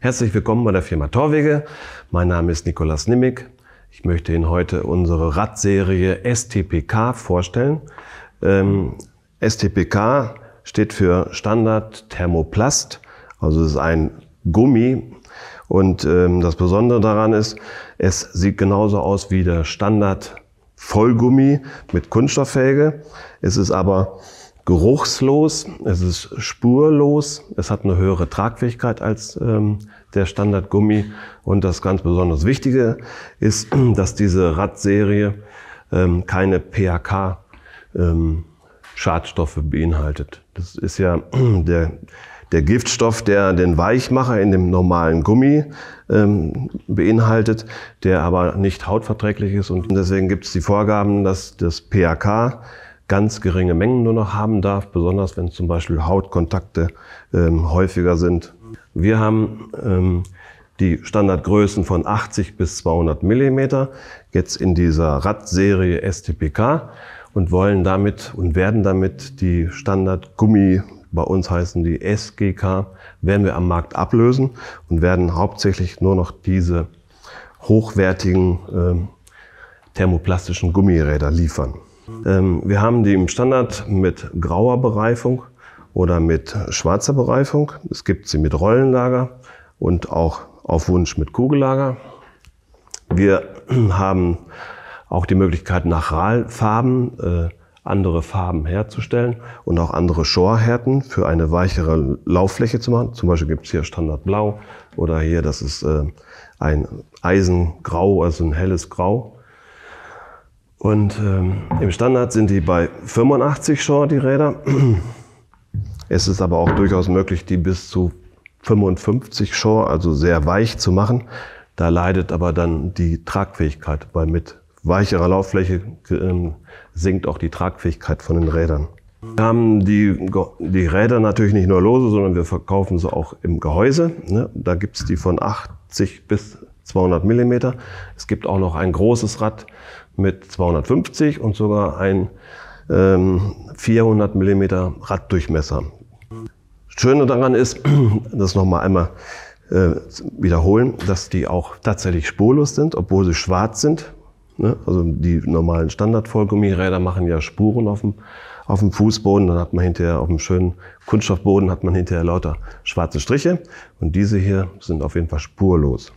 Herzlich willkommen bei der Firma Torwege. Mein Name ist Nikolas Nimmig. Ich möchte Ihnen heute unsere Radserie STPK vorstellen. Ähm, STPK steht für Standard Thermoplast, also es ist ein Gummi. Und ähm, das Besondere daran ist, es sieht genauso aus wie der Standard Vollgummi mit Kunststofffähige. Es ist aber geruchslos, es ist spurlos, es hat eine höhere Tragfähigkeit als ähm, der Standardgummi. Und das ganz besonders Wichtige ist, dass diese Radserie ähm, keine PHK ähm, Schadstoffe beinhaltet. Das ist ja der, der Giftstoff, der den Weichmacher in dem normalen Gummi ähm, beinhaltet, der aber nicht hautverträglich ist. Und deswegen gibt es die Vorgaben, dass das PHK ganz geringe Mengen nur noch haben darf, besonders wenn zum Beispiel Hautkontakte ähm, häufiger sind. Wir haben ähm, die Standardgrößen von 80 bis 200 Millimeter jetzt in dieser Radserie STPK und wollen damit und werden damit die Standardgummi, bei uns heißen die SGK, werden wir am Markt ablösen und werden hauptsächlich nur noch diese hochwertigen ähm, thermoplastischen Gummiräder liefern. Ähm, wir haben die im Standard mit grauer Bereifung oder mit schwarzer Bereifung. Es gibt sie mit Rollenlager und auch auf Wunsch mit Kugellager. Wir haben auch die Möglichkeit, nach Rahlfarben äh, andere Farben herzustellen und auch andere Shorehärten für eine weichere Lauffläche zu machen. Zum Beispiel gibt es hier Standardblau oder hier, das ist äh, ein Eisengrau, also ein helles Grau. Und ähm, im Standard sind die bei 85 Shaw, die Räder. Es ist aber auch durchaus möglich, die bis zu 55 Shaw, also sehr weich zu machen. Da leidet aber dann die Tragfähigkeit, weil mit weicherer Lauffläche äh, sinkt auch die Tragfähigkeit von den Rädern. Wir haben die, die Räder natürlich nicht nur lose, sondern wir verkaufen sie auch im Gehäuse. Ne? Da es die von 80 bis 200 mm. Es gibt auch noch ein großes Rad mit 250 und sogar ein ähm, 400 mm Raddurchmesser. Schöne daran ist, das nochmal einmal äh, wiederholen, dass die auch tatsächlich spurlos sind, obwohl sie schwarz sind. Ne? Also die normalen Standard-Vollgummiräder machen ja Spuren auf dem, auf dem Fußboden. Dann hat man hinterher auf dem schönen Kunststoffboden hat man hinterher lauter schwarze Striche. Und diese hier sind auf jeden Fall spurlos.